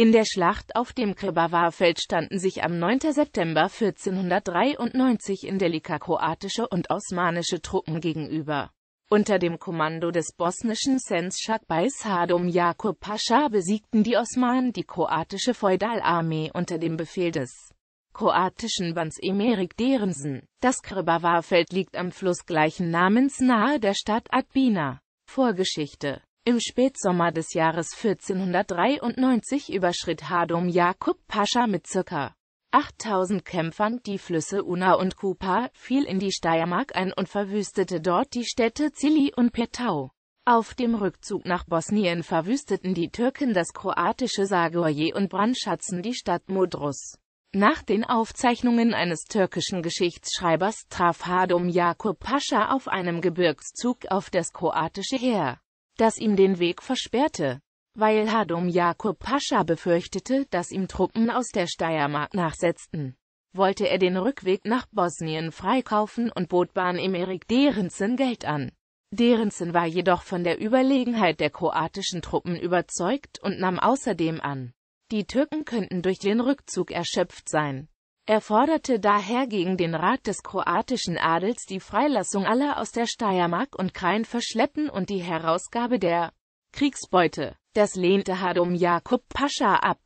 In der Schlacht auf dem Krbawa-Feld standen sich am 9. September 1493 in Delika kroatische und osmanische Truppen gegenüber. Unter dem Kommando des bosnischen Senschak bei Sadom Jakub Pascha besiegten die Osmanen die kroatische Feudalarmee unter dem Befehl des kroatischen Bans Emerik Derensen. Das Krbawa-Feld liegt am Fluss gleichen Namens nahe der Stadt Adbina. Vorgeschichte im Spätsommer des Jahres 1493 überschritt Hadum Jakub Pascha mit ca. 8000 Kämpfern die Flüsse Una und Kupa, fiel in die Steiermark ein und verwüstete dort die Städte Zilli und Petau. Auf dem Rückzug nach Bosnien verwüsteten die Türken das kroatische Zagoje und brandschatzen die Stadt Modrus. Nach den Aufzeichnungen eines türkischen Geschichtsschreibers traf Hadum Jakub Pascha auf einem Gebirgszug auf das kroatische Heer das ihm den Weg versperrte. Weil Hadum Jakob Pascha befürchtete, dass ihm Truppen aus der Steiermark nachsetzten, wollte er den Rückweg nach Bosnien freikaufen und bot Bahn im Erik Derensen Geld an. Derensen war jedoch von der Überlegenheit der kroatischen Truppen überzeugt und nahm außerdem an, die Türken könnten durch den Rückzug erschöpft sein. Er forderte daher gegen den Rat des kroatischen Adels die Freilassung aller aus der Steiermark und Krain Verschleppen und die Herausgabe der Kriegsbeute. Das lehnte Hadum Jakub Pascha ab.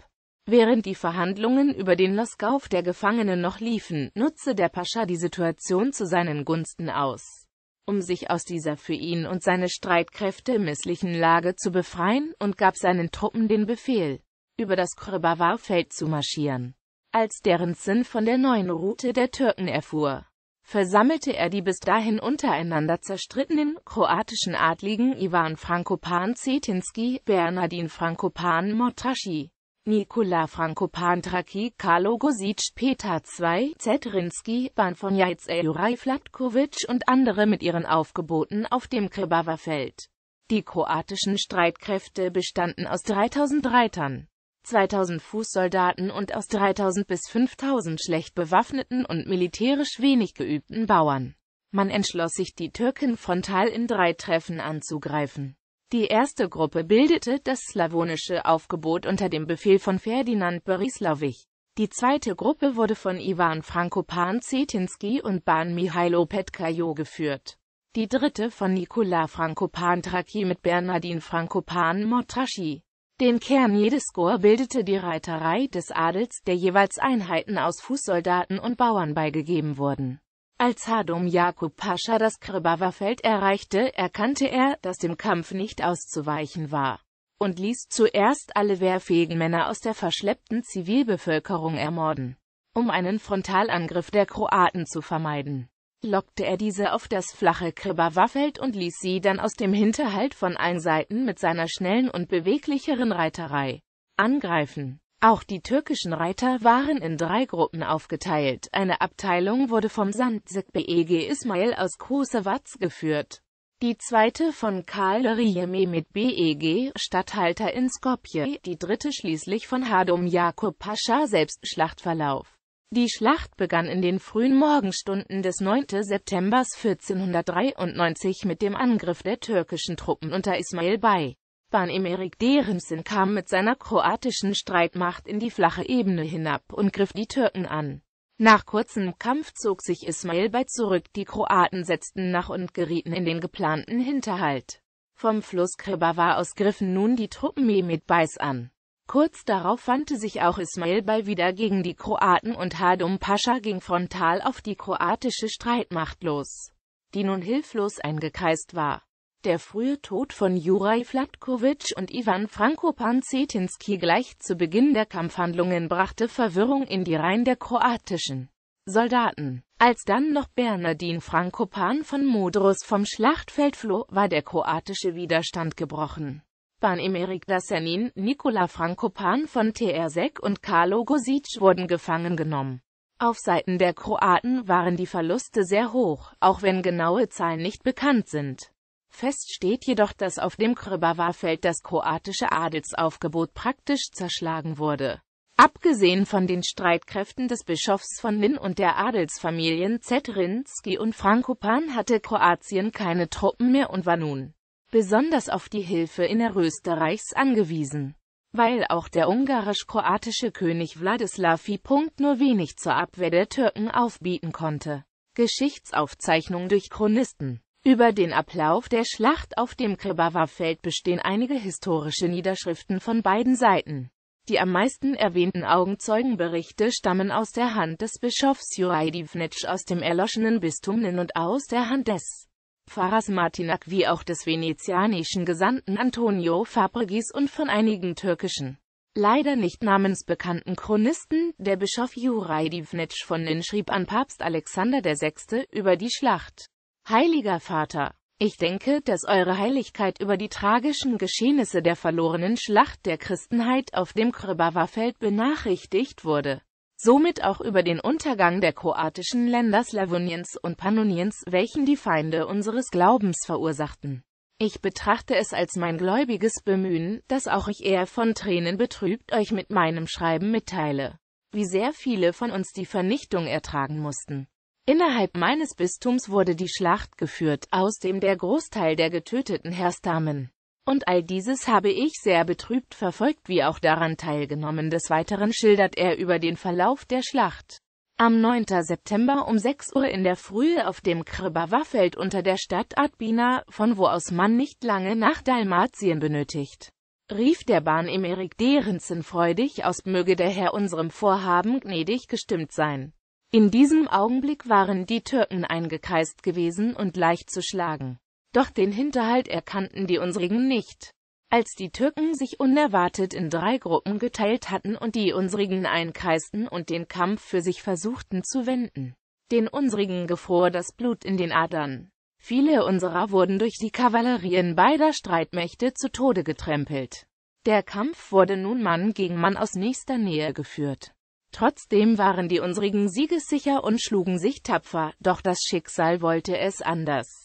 Während die Verhandlungen über den Loskauf der Gefangenen noch liefen, nutzte der Pascha die Situation zu seinen Gunsten aus, um sich aus dieser für ihn und seine Streitkräfte misslichen Lage zu befreien, und gab seinen Truppen den Befehl, über das Kribawar-Feld zu marschieren. Als deren Sinn von der neuen Route der Türken erfuhr, versammelte er die bis dahin untereinander zerstrittenen kroatischen Adligen Ivan Frankopan Cetinski, Bernardin Frankopan Motraschi, Nikola Frankopan Traki, Karlo Gosic, Peter II, Zetrinski, Ban von Jajc Juraj Vlatkovic und andere mit ihren Aufgeboten auf dem krebava Feld. Die kroatischen Streitkräfte bestanden aus 3000 Reitern, 2000 Fußsoldaten und aus 3000 bis 5000 schlecht bewaffneten und militärisch wenig geübten Bauern. Man entschloss sich, die Türken frontal in drei Treffen anzugreifen. Die erste Gruppe bildete das slawonische Aufgebot unter dem Befehl von Ferdinand Berislawich. Die zweite Gruppe wurde von Ivan Frankopan Zetinski und Ban Mihailo Petkajo geführt. Die dritte von Nikola Frankopan Traki mit Bernardin Frankopan Motraschi. Den Kern jedes Korps bildete die Reiterei des Adels, der jeweils Einheiten aus Fußsoldaten und Bauern beigegeben wurden. Als Hadum Jakub Pascha das Krbawa-Feld erreichte, erkannte er, dass dem Kampf nicht auszuweichen war und ließ zuerst alle wehrfähigen Männer aus der verschleppten Zivilbevölkerung ermorden, um einen Frontalangriff der Kroaten zu vermeiden lockte er diese auf das flache Kribberwaffeld und ließ sie dann aus dem Hinterhalt von allen Seiten mit seiner schnellen und beweglicheren Reiterei angreifen. Auch die türkischen Reiter waren in drei Gruppen aufgeteilt. Eine Abteilung wurde vom Sandsik Beg e Ismail aus Kosewatz geführt. Die zweite von Karl Riemi mit BEG, Statthalter in Skopje, die dritte schließlich von Hadum Jakob Pascha selbst Schlachtverlauf. Die Schlacht begann in den frühen Morgenstunden des 9. September 1493 mit dem Angriff der türkischen Truppen unter Ismail Bey. Ban Emerik Derensin kam mit seiner kroatischen Streitmacht in die flache Ebene hinab und griff die Türken an. Nach kurzem Kampf zog sich Ismail Bey zurück, die Kroaten setzten nach und gerieten in den geplanten Hinterhalt. Vom Fluss Krebawa aus griffen nun die Truppen Mehmed Beis an. Kurz darauf wandte sich auch Ismail Bey wieder gegen die Kroaten und Hadum Pascha ging frontal auf die kroatische Streitmacht los, die nun hilflos eingekreist war. Der frühe Tod von Juraj Flatkovic und Ivan Franko Panzetinski gleich zu Beginn der Kampfhandlungen brachte Verwirrung in die Reihen der kroatischen Soldaten. Als dann noch Bernardin Frankopan von Modrus vom Schlachtfeld floh, war der kroatische Widerstand gebrochen. Nachbarn Emeric Dassanin, Nicola Frankopan von TR-Sek und Carlo Gosic wurden gefangen genommen. Auf Seiten der Kroaten waren die Verluste sehr hoch, auch wenn genaue Zahlen nicht bekannt sind. Fest steht jedoch, dass auf dem Krbawa-Feld das kroatische Adelsaufgebot praktisch zerschlagen wurde. Abgesehen von den Streitkräften des Bischofs von Nin und der Adelsfamilien Zetrinski und Frankopan hatte Kroatien keine Truppen mehr und war nun besonders auf die Hilfe Innerösterreichs angewiesen. Weil auch der ungarisch-kroatische König Wladislavi nur wenig zur Abwehr der Türken aufbieten konnte. Geschichtsaufzeichnung durch Chronisten Über den Ablauf der Schlacht auf dem Krebawa-Feld bestehen einige historische Niederschriften von beiden Seiten. Die am meisten erwähnten Augenzeugenberichte stammen aus der Hand des Bischofs Juraj Divnic aus dem erloschenen Bistum Nin und aus der Hand des Pfarrers Martinak wie auch des venezianischen Gesandten Antonio Fabregis und von einigen türkischen, leider nicht namensbekannten Chronisten, der Bischof Juraj Divnec von Nin schrieb an Papst Alexander VI. über die Schlacht. Heiliger Vater, ich denke, dass Eure Heiligkeit über die tragischen Geschehnisse der verlorenen Schlacht der Christenheit auf dem Krbawa-Feld benachrichtigt wurde somit auch über den Untergang der kroatischen Länder Slavoniens und Pannoniens, welchen die Feinde unseres Glaubens verursachten. Ich betrachte es als mein gläubiges Bemühen, dass auch ich eher von Tränen betrübt euch mit meinem Schreiben mitteile, wie sehr viele von uns die Vernichtung ertragen mussten. Innerhalb meines Bistums wurde die Schlacht geführt, aus dem der Großteil der Getöteten herstammen. Und all dieses habe ich sehr betrübt verfolgt wie auch daran teilgenommen. Des Weiteren schildert er über den Verlauf der Schlacht. Am 9. September um 6 Uhr in der Früh auf dem Kribava-Feld unter der Stadt Adbina, von wo aus man nicht lange nach Dalmatien benötigt, rief der Bahn im Erik Derensen freudig aus, möge der Herr unserem Vorhaben gnädig gestimmt sein. In diesem Augenblick waren die Türken eingekreist gewesen und leicht zu schlagen doch den Hinterhalt erkannten die unsrigen nicht. Als die Türken sich unerwartet in drei Gruppen geteilt hatten und die unsrigen einkreisten und den Kampf für sich versuchten zu wenden. Den unsrigen gefror das Blut in den Adern. Viele unserer wurden durch die Kavallerien beider Streitmächte zu Tode getrempelt. Der Kampf wurde nun Mann gegen Mann aus nächster Nähe geführt. Trotzdem waren die unsrigen siegessicher und schlugen sich tapfer, doch das Schicksal wollte es anders.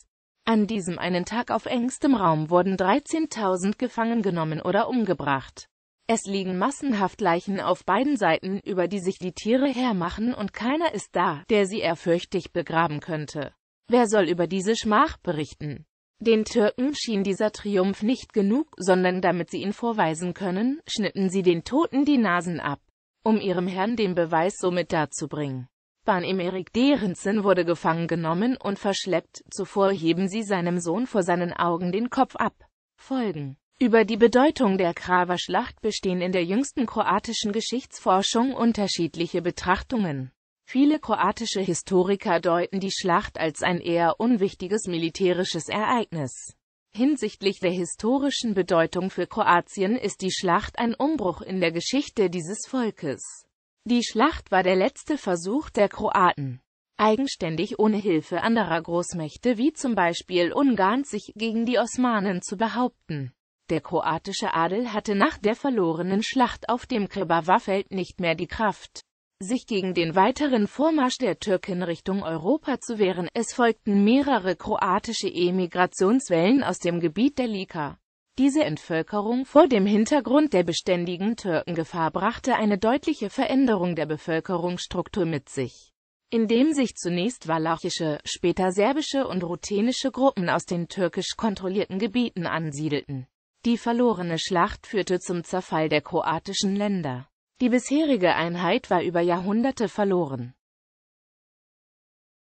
An diesem einen Tag auf engstem Raum wurden 13.000 gefangen genommen oder umgebracht. Es liegen massenhaft Leichen auf beiden Seiten, über die sich die Tiere hermachen und keiner ist da, der sie ehrfürchtig begraben könnte. Wer soll über diese Schmach berichten? Den Türken schien dieser Triumph nicht genug, sondern damit sie ihn vorweisen können, schnitten sie den Toten die Nasen ab, um ihrem Herrn den Beweis somit darzubringen. Nachbarn im Derensen wurde gefangen genommen und verschleppt, zuvor heben sie seinem Sohn vor seinen Augen den Kopf ab. Folgen über die Bedeutung der Krawa-Schlacht bestehen in der jüngsten kroatischen Geschichtsforschung unterschiedliche Betrachtungen. Viele kroatische Historiker deuten die Schlacht als ein eher unwichtiges militärisches Ereignis. Hinsichtlich der historischen Bedeutung für Kroatien ist die Schlacht ein Umbruch in der Geschichte dieses Volkes. Die Schlacht war der letzte Versuch der Kroaten, eigenständig ohne Hilfe anderer Großmächte wie zum Beispiel Ungarns sich gegen die Osmanen zu behaupten. Der kroatische Adel hatte nach der verlorenen Schlacht auf dem Krebava-Feld nicht mehr die Kraft, sich gegen den weiteren Vormarsch der Türken Richtung Europa zu wehren. Es folgten mehrere kroatische Emigrationswellen aus dem Gebiet der Lika. Diese Entvölkerung vor dem Hintergrund der beständigen Türkengefahr brachte eine deutliche Veränderung der Bevölkerungsstruktur mit sich, indem sich zunächst walachische, später serbische und ruthenische Gruppen aus den türkisch kontrollierten Gebieten ansiedelten. Die verlorene Schlacht führte zum Zerfall der kroatischen Länder. Die bisherige Einheit war über Jahrhunderte verloren.